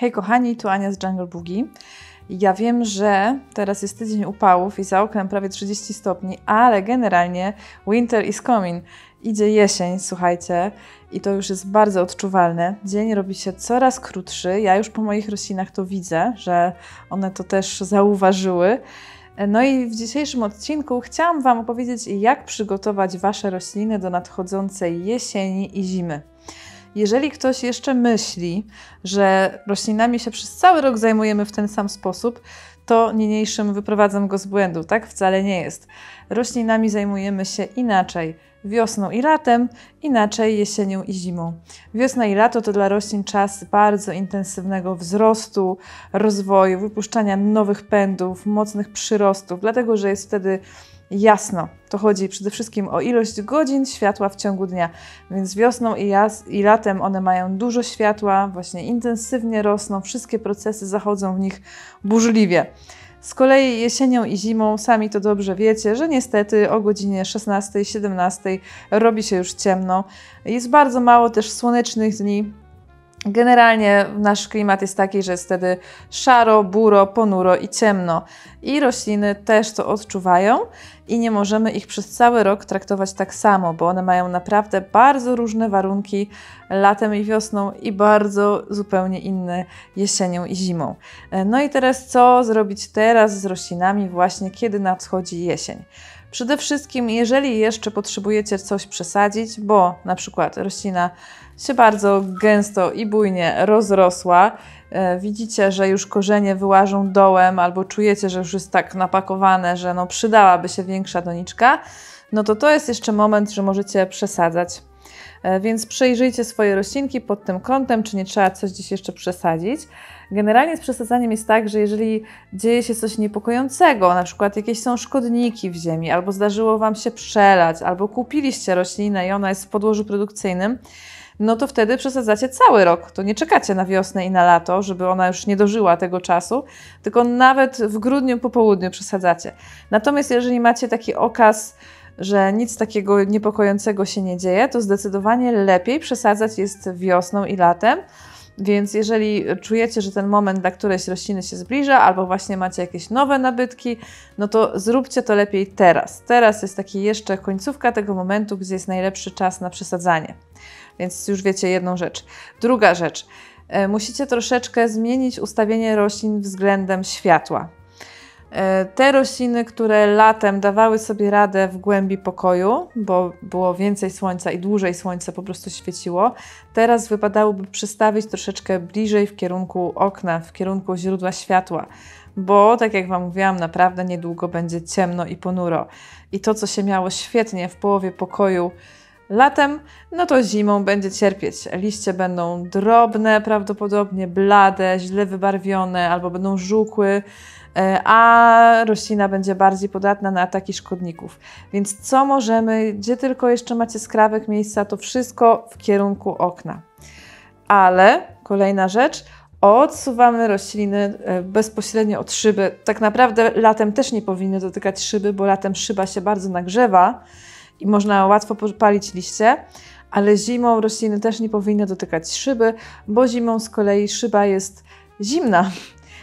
Hej kochani, tu Ania z Jungle Boogie. Ja wiem, że teraz jest tydzień upałów i za oknem prawie 30 stopni, ale generalnie winter is coming. Idzie jesień, słuchajcie, i to już jest bardzo odczuwalne. Dzień robi się coraz krótszy. Ja już po moich roślinach to widzę, że one to też zauważyły. No i w dzisiejszym odcinku chciałam Wam opowiedzieć, jak przygotować Wasze rośliny do nadchodzącej jesieni i zimy. Jeżeli ktoś jeszcze myśli, że roślinami się przez cały rok zajmujemy w ten sam sposób, to niniejszym wyprowadzam go z błędu. Tak wcale nie jest. Roślinami zajmujemy się inaczej wiosną i latem, inaczej jesienią i zimą. Wiosna i lato to dla roślin czas bardzo intensywnego wzrostu, rozwoju, wypuszczania nowych pędów, mocnych przyrostów, dlatego że jest wtedy jasno. To chodzi przede wszystkim o ilość godzin światła w ciągu dnia, więc wiosną i, i latem one mają dużo światła, właśnie intensywnie rosną, wszystkie procesy zachodzą w nich burzliwie. Z kolei jesienią i zimą sami to dobrze wiecie, że niestety o godzinie 16-17 robi się już ciemno. Jest bardzo mało też słonecznych dni, Generalnie nasz klimat jest taki, że jest wtedy szaro, buro, ponuro i ciemno. I rośliny też to odczuwają i nie możemy ich przez cały rok traktować tak samo, bo one mają naprawdę bardzo różne warunki latem i wiosną i bardzo zupełnie inne jesienią i zimą. E, no i teraz co zrobić teraz z roślinami właśnie kiedy nadchodzi jesień? Przede wszystkim, jeżeli jeszcze potrzebujecie coś przesadzić, bo na przykład roślina się bardzo gęsto i bujnie rozrosła. E, widzicie, że już korzenie wyłażą dołem, albo czujecie, że już jest tak napakowane, że no przydałaby się większa doniczka, no to to jest jeszcze moment, że możecie przesadzać. E, więc przejrzyjcie swoje roślinki pod tym kątem, czy nie trzeba coś gdzieś jeszcze przesadzić. Generalnie z przesadzaniem jest tak, że jeżeli dzieje się coś niepokojącego, na przykład jakieś są szkodniki w ziemi, albo zdarzyło Wam się przelać, albo kupiliście roślinę i ona jest w podłożu produkcyjnym, no to wtedy przesadzacie cały rok. To nie czekacie na wiosnę i na lato, żeby ona już nie dożyła tego czasu, tylko nawet w grudniu po południu przesadzacie. Natomiast jeżeli macie taki okaz, że nic takiego niepokojącego się nie dzieje, to zdecydowanie lepiej przesadzać jest wiosną i latem. Więc jeżeli czujecie, że ten moment dla którejś rośliny się zbliża, albo właśnie macie jakieś nowe nabytki, no to zróbcie to lepiej teraz. Teraz jest taki jeszcze końcówka tego momentu, gdzie jest najlepszy czas na przesadzanie. Więc już wiecie jedną rzecz. Druga rzecz. E, musicie troszeczkę zmienić ustawienie roślin względem światła. E, te rośliny, które latem dawały sobie radę w głębi pokoju, bo było więcej słońca i dłużej słońce po prostu świeciło, teraz wypadałoby przystawić troszeczkę bliżej w kierunku okna, w kierunku źródła światła, bo tak jak Wam mówiłam, naprawdę niedługo będzie ciemno i ponuro. I to, co się miało świetnie w połowie pokoju, latem, no to zimą będzie cierpieć. Liście będą drobne, prawdopodobnie blade, źle wybarwione albo będą żółkły, e, a roślina będzie bardziej podatna na ataki szkodników. Więc co możemy, gdzie tylko jeszcze macie skrawek miejsca, to wszystko w kierunku okna. Ale kolejna rzecz, odsuwamy rośliny e, bezpośrednio od szyby. Tak naprawdę latem też nie powinny dotykać szyby, bo latem szyba się bardzo nagrzewa i można łatwo podpalić liście, ale zimą rośliny też nie powinny dotykać szyby, bo zimą z kolei szyba jest zimna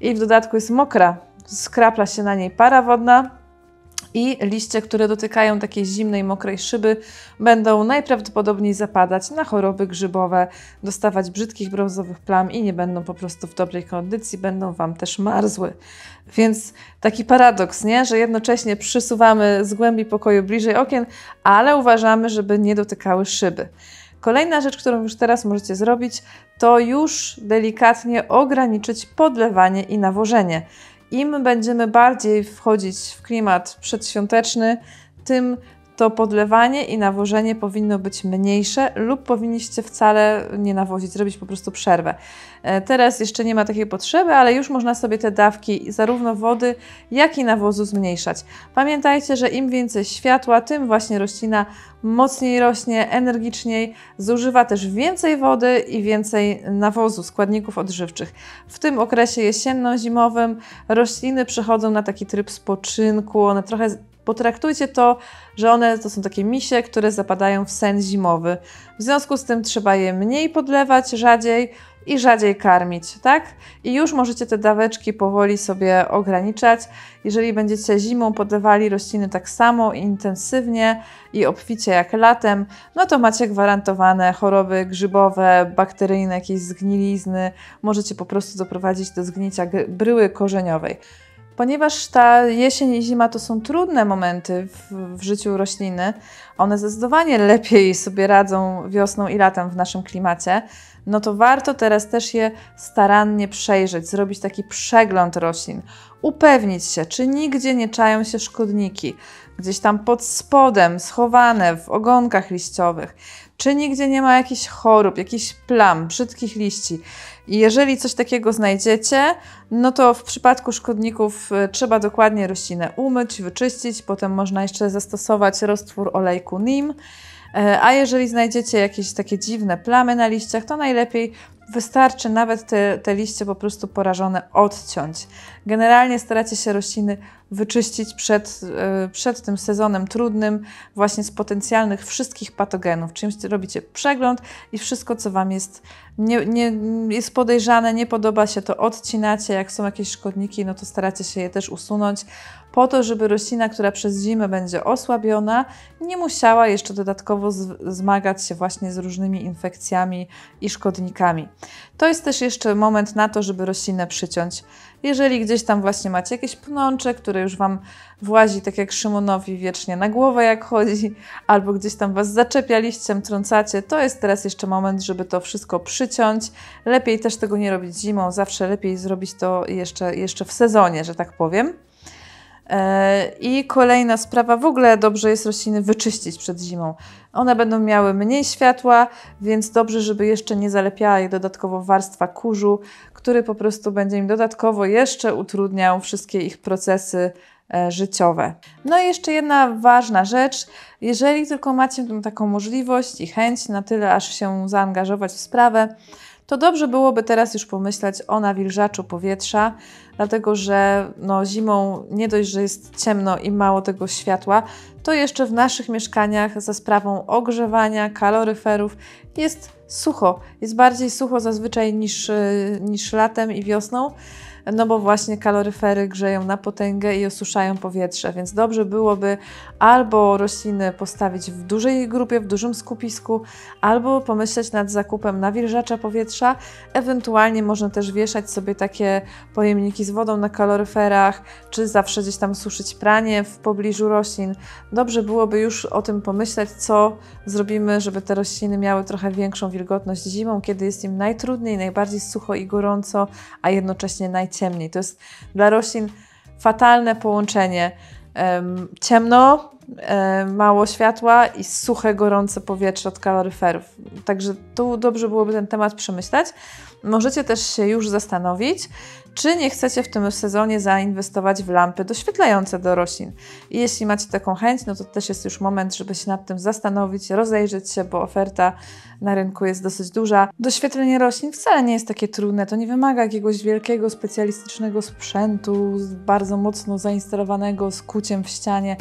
i w dodatku jest mokra. Skrapla się na niej para wodna, i liście, które dotykają takiej zimnej, mokrej szyby, będą najprawdopodobniej zapadać na choroby grzybowe, dostawać brzydkich brązowych plam i nie będą po prostu w dobrej kondycji, będą Wam też marzły. Więc taki paradoks, nie? że jednocześnie przysuwamy z głębi pokoju bliżej okien, ale uważamy, żeby nie dotykały szyby. Kolejna rzecz, którą już teraz możecie zrobić, to już delikatnie ograniczyć podlewanie i nawożenie. Im będziemy bardziej wchodzić w klimat przedświąteczny, tym to podlewanie i nawożenie powinno być mniejsze lub powinniście wcale nie nawozić, zrobić po prostu przerwę. E, teraz jeszcze nie ma takiej potrzeby, ale już można sobie te dawki zarówno wody, jak i nawozu zmniejszać. Pamiętajcie, że im więcej światła, tym właśnie roślina mocniej rośnie, energiczniej, zużywa też więcej wody i więcej nawozu, składników odżywczych. W tym okresie jesienno-zimowym rośliny przechodzą na taki tryb spoczynku, one trochę Potraktujcie to, że one to są takie misie, które zapadają w sen zimowy. W związku z tym trzeba je mniej podlewać, rzadziej i rzadziej karmić, tak? I już możecie te daweczki powoli sobie ograniczać. Jeżeli będziecie zimą podlewali rośliny tak samo intensywnie i obficie jak latem, no to macie gwarantowane choroby grzybowe, bakteryjne, jakieś zgnilizny. Możecie po prostu doprowadzić do zgnicia bryły korzeniowej ponieważ ta jesień i zima to są trudne momenty w, w, życiu rośliny, one zdecydowanie lepiej sobie radzą wiosną i latem w naszym klimacie, no to warto teraz też je starannie przejrzeć, zrobić taki przegląd roślin, upewnić się, czy nigdzie nie czają się szkodniki, gdzieś tam pod spodem, schowane w ogonkach liściowych, czy nigdzie nie ma jakichś chorób, jakichś plam, brzydkich liści. I jeżeli coś takiego znajdziecie, no to w przypadku szkodników y, trzeba dokładnie roślinę umyć, wyczyścić, potem można jeszcze zastosować roztwór olejku NIM. E, a jeżeli znajdziecie jakieś takie dziwne plamy na liściach, to najlepiej Wystarczy nawet te, te liście po prostu porażone odciąć. Generalnie staracie się rośliny wyczyścić przed, e, przed tym sezonem trudnym, właśnie z potencjalnych wszystkich patogenów. Czymś robicie przegląd i wszystko, co Wam jest, nie, nie, jest podejrzane, nie podoba się, to odcinacie. Jak są jakieś szkodniki, no to staracie się je też usunąć, po to, żeby roślina, która przez zimę będzie osłabiona, nie musiała jeszcze dodatkowo zmagać się właśnie z różnymi infekcjami i szkodnikami. To jest też jeszcze moment na to, żeby roślinę przyciąć. Jeżeli gdzieś tam właśnie macie jakieś pnącze, które już Wam włazi, tak jak Szymonowi wiecznie na głowę jak chodzi, albo gdzieś tam Was zaczepia liściem, trącacie, to jest teraz jeszcze moment, żeby to wszystko przyciąć. Lepiej też tego nie robić zimą, zawsze lepiej zrobić to jeszcze, jeszcze w sezonie, że tak powiem. E, I kolejna sprawa, w ogóle dobrze jest rośliny wyczyścić przed zimą. One będą miały mniej światła, więc dobrze, żeby jeszcze nie zalepiała je dodatkowo warstwa kurzu, który po prostu będzie im dodatkowo jeszcze utrudniał wszystkie ich procesy e, życiowe. No i jeszcze jedna ważna rzecz. Jeżeli tylko macie taką możliwość i chęć na tyle, aż się zaangażować w sprawę, to dobrze byłoby teraz już pomyśleć o nawilżaczu powietrza, dlatego że no, zimą nie dość, że jest ciemno i mało tego światła, to jeszcze w naszych mieszkaniach za sprawą ogrzewania, kaloryferów jest sucho. Jest bardziej sucho zazwyczaj niż, y, niż latem i wiosną no bo właśnie kaloryfery grzeją na potęgę i osuszają powietrze, więc dobrze byłoby albo rośliny postawić w dużej grupie, w dużym skupisku, albo pomyśleć nad zakupem nawilżacza powietrza. Ewentualnie można też wieszać sobie takie pojemniki z wodą na kaloryferach, czy zawsze gdzieś tam suszyć pranie w pobliżu roślin. Dobrze byłoby już o tym pomyśleć, co zrobimy, żeby te rośliny miały trochę większą wilgotność zimą, kiedy jest im najtrudniej, najbardziej sucho i gorąco, a jednocześnie najciężej ciemniej. To jest dla roślin fatalne połączenie ciemno, mało światła i suche, gorące powietrze od kaloryferów. Także tu dobrze byłoby ten temat przemyśleć. Możecie też się już zastanowić, czy nie chcecie w tym sezonie zainwestować w lampy doświetlające do roślin. I jeśli macie taką chęć, no to też jest już moment, żeby się nad tym zastanowić, rozejrzeć się, bo oferta na rynku jest dosyć duża. Doświetlenie roślin wcale nie jest takie trudne, to nie wymaga jakiegoś wielkiego, specjalistycznego sprzętu, bardzo mocno zainstalowanego z kuciem w ścianie.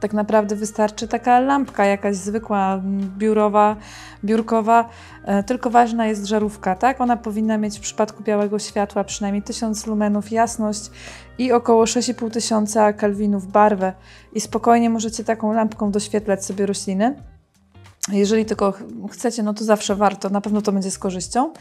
Tak naprawdę wystarczy taka lampka jakaś zwykła, biurowa, biurkowa, e, tylko ważna jest żarówka, tak? Ona powinna mieć w przypadku białego światła przynajmniej 1000 1000 lumenów jasność i około 6500 kelwinów barwę. I spokojnie możecie taką lampką doświetlać sobie rośliny. Jeżeli tylko chcecie, no to zawsze warto, na pewno to będzie z korzyścią.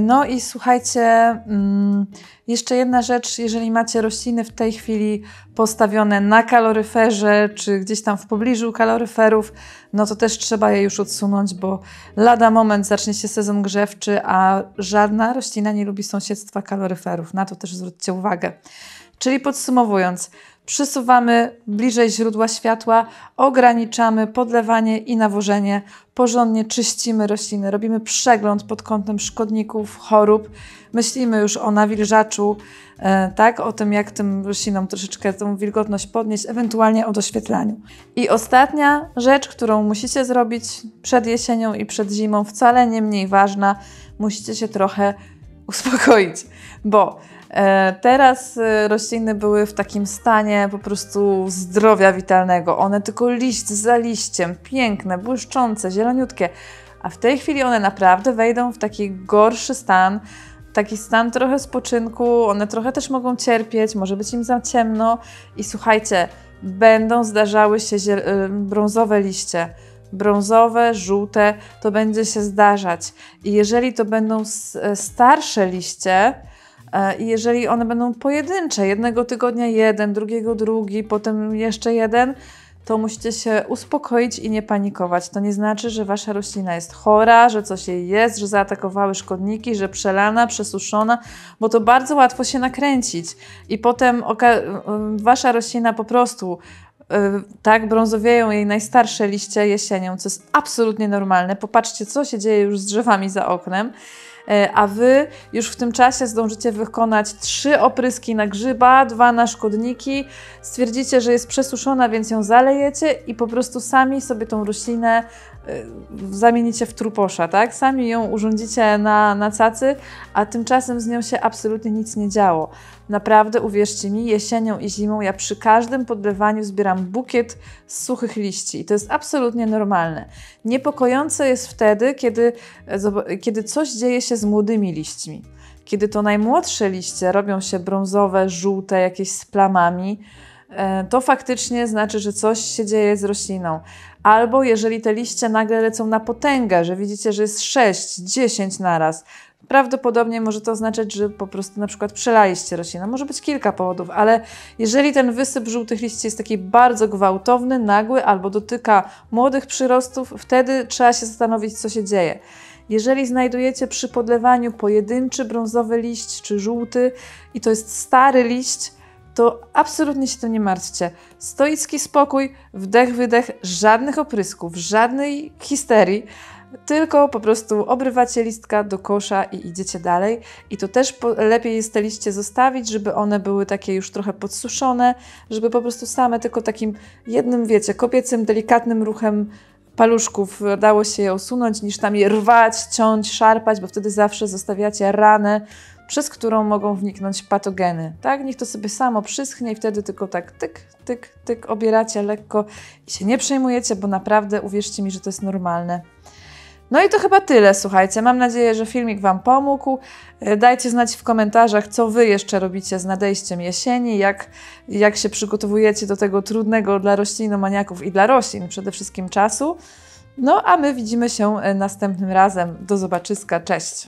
No i słuchajcie, mm, jeszcze jedna rzecz, jeżeli macie rośliny w tej chwili postawione na kaloryferze, czy gdzieś tam w pobliżu kaloryferów, no to też trzeba je już odsunąć, bo lada moment zacznie się sezon grzewczy, a żadna roślina nie lubi sąsiedztwa kaloryferów. Na to też zwróćcie uwagę. Czyli podsumowując, przysuwamy bliżej źródła światła, ograniczamy podlewanie i nawożenie, porządnie czyścimy rośliny, robimy przegląd pod kątem szkodników, chorób, myślimy już o nawilżaczu, e, tak, o tym, jak tym roślinom troszeczkę tą wilgotność podnieść, ewentualnie o doświetlaniu. I ostatnia rzecz, którą musicie zrobić przed jesienią i przed zimą, wcale nie mniej ważna, musicie się trochę uspokoić, bo E, teraz e, rośliny były w takim stanie po prostu zdrowia witalnego. One tylko liść za liściem, piękne, błyszczące, zieloniutkie. A w tej chwili one naprawdę wejdą w taki gorszy stan, taki stan trochę spoczynku. One trochę też mogą cierpieć, może być im za ciemno. I słuchajcie, będą zdarzały się e, brązowe liście brązowe, żółte, to będzie się zdarzać. I jeżeli to będą starsze liście, E, I jeżeli one będą pojedyncze, jednego tygodnia jeden, drugiego drugi, potem jeszcze jeden, to musicie się uspokoić i nie panikować. To nie znaczy, że wasza roślina jest chora, że coś jej jest, że zaatakowały szkodniki, że przelana, przesuszona, bo to bardzo łatwo się nakręcić. I potem y, wasza roślina po prostu y, tak, brązowieją jej najstarsze liście jesienią, co jest absolutnie normalne. Popatrzcie, co się dzieje już z drzewami za oknem. E, a Wy już w tym czasie zdążycie wykonać trzy opryski na grzyba, dwa na szkodniki. Stwierdzicie, że jest przesuszona, więc ją zalejecie i po prostu sami sobie tą roślinę e, zamienicie w truposza, tak? Sami ją urządzicie na, na cacy, a tymczasem z nią się absolutnie nic nie działo. Naprawdę uwierzcie mi, jesienią i zimą ja przy każdym podlewaniu zbieram bukiet z suchych liści i to jest absolutnie normalne. Niepokojące jest wtedy, kiedy, e, kiedy coś dzieje się z młodymi liśćmi. Kiedy to najmłodsze liście robią się brązowe, żółte, jakieś z plamami, e, to faktycznie znaczy, że coś się dzieje z rośliną. Albo jeżeli te liście nagle lecą na potęgę, że widzicie, że jest 6, 10 naraz, Prawdopodobnie może to oznaczać, że po prostu na przykład przelaliście roślinę. Może być kilka powodów, ale jeżeli ten wysyp żółtych liści jest taki bardzo gwałtowny, nagły albo dotyka młodych przyrostów, wtedy trzeba się zastanowić, co się dzieje. Jeżeli znajdujecie przy podlewaniu pojedynczy brązowy liść czy żółty i to jest stary liść, to absolutnie się tym nie martwcie. Stoicki spokój, wdech, wydech, żadnych oprysków, żadnej histerii tylko po prostu obrywacie listka do kosza i idziecie dalej. I to też po, lepiej jest te liście zostawić, żeby one były takie już trochę podsuszone, żeby po prostu same tylko takim jednym, wiecie, kobiecym, delikatnym ruchem paluszków dało się je usunąć, niż tam je rwać, ciąć, szarpać, bo wtedy zawsze zostawiacie ranę, przez którą mogą wniknąć patogeny. Tak? Niech to sobie samo przyschnie i wtedy tylko tak tyk, tyk, tyk obieracie lekko i się nie przejmujecie, bo naprawdę uwierzcie mi, że to jest normalne. No i to chyba tyle, słuchajcie. Mam nadzieję, że filmik Wam pomógł. E, dajcie znać w komentarzach, co Wy jeszcze robicie z nadejściem jesieni, jak, jak się przygotowujecie do tego trudnego dla roślinomaniaków i dla roślin przede wszystkim czasu. No a my widzimy się e, następnym razem. Do zobaczyska, cześć!